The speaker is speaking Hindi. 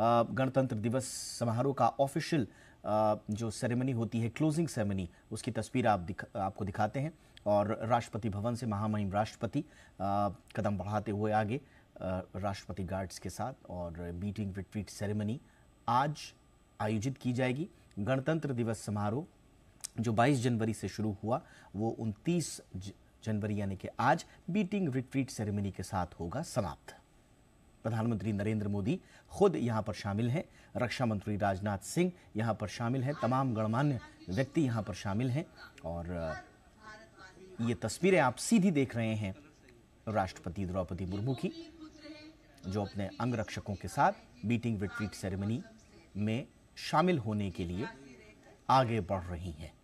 गणतंत्र दिवस समारोह का ऑफिशियल जो सेरेमनी होती है क्लोजिंग सेरेमनी उसकी तस्वीर आप दिख, आपको दिखाते हैं और राष्ट्रपति भवन से महामहिम राष्ट्रपति कदम बढ़ाते हुए आगे राष्ट्रपति गार्ड्स के साथ और बीटिंग रिट्रीट सेरेमनी आज आयोजित की जाएगी गणतंत्र दिवस समारोह जो 22 जनवरी से शुरू हुआ वो 29 जनवरी यानी कि आज बीटिंग रिट्रीट सेरेमनी के साथ होगा समाप्त प्रधानमंत्री नरेंद्र मोदी खुद यहाँ पर शामिल हैं रक्षा मंत्री राजनाथ सिंह यहाँ पर शामिल हैं तमाम गणमान्य व्यक्ति यहाँ पर शामिल हैं और ये तस्वीरें आप सीधी देख रहे हैं राष्ट्रपति द्रौपदी मुर्मू की जो अपने अंगरक्षकों के साथ मीटिंग रिट्रीट सेरेमनी में शामिल होने के लिए आगे बढ़ रही हैं